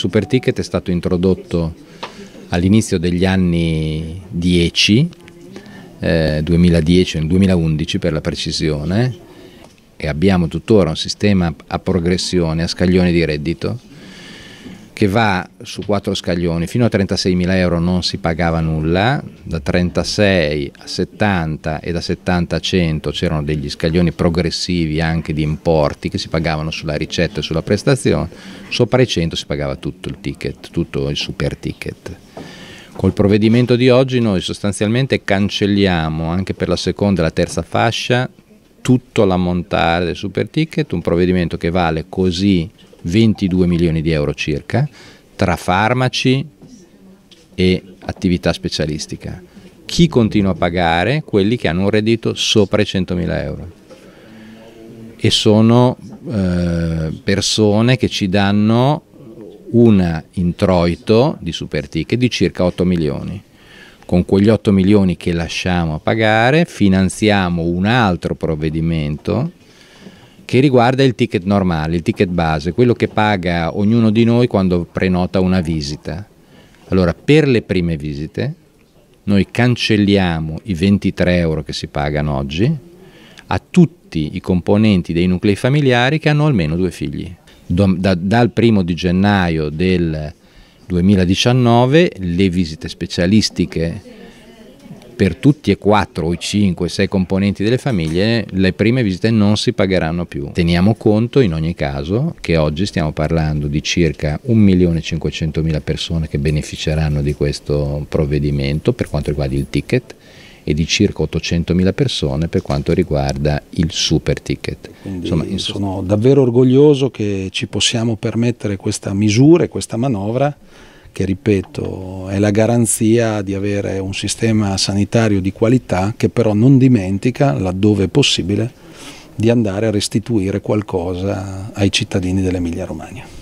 Super Ticket è stato introdotto all'inizio degli anni 10, eh, 2010, 2011 per la precisione, e abbiamo tuttora un sistema a progressione, a scaglioni di reddito, che va su quattro scaglioni, fino a 36.000 euro non si pagava nulla, da 36 a 70 e da 70 a 100 c'erano degli scaglioni progressivi anche di importi che si pagavano sulla ricetta e sulla prestazione, sopra i 100 si pagava tutto il ticket, tutto il super ticket. Col provvedimento di oggi noi sostanzialmente cancelliamo anche per la seconda e la terza fascia tutto l'ammontare del super ticket, un provvedimento che vale così 22 milioni di euro circa tra farmaci e attività specialistica. Chi continua a pagare? Quelli che hanno un reddito sopra i 100 mila euro e sono eh, persone che ci danno un introito di super ticket di circa 8 milioni. Con quegli 8 milioni che lasciamo a pagare finanziamo un altro provvedimento che riguarda il ticket normale, il ticket base, quello che paga ognuno di noi quando prenota una visita. Allora, per le prime visite noi cancelliamo i 23 euro che si pagano oggi a tutti i componenti dei nuclei familiari che hanno almeno due figli. Da, dal primo di gennaio del 2019 le visite specialistiche per tutti e quattro o i cinque, sei componenti delle famiglie le prime visite non si pagheranno più. Teniamo conto in ogni caso che oggi stiamo parlando di circa 1.500.000 persone che beneficeranno di questo provvedimento per quanto riguarda il ticket e di circa 800.000 persone per quanto riguarda il super ticket. Insomma, insomma, sono davvero orgoglioso che ci possiamo permettere questa misura e questa manovra che ripeto è la garanzia di avere un sistema sanitario di qualità che però non dimentica, laddove è possibile, di andare a restituire qualcosa ai cittadini dell'Emilia Romagna.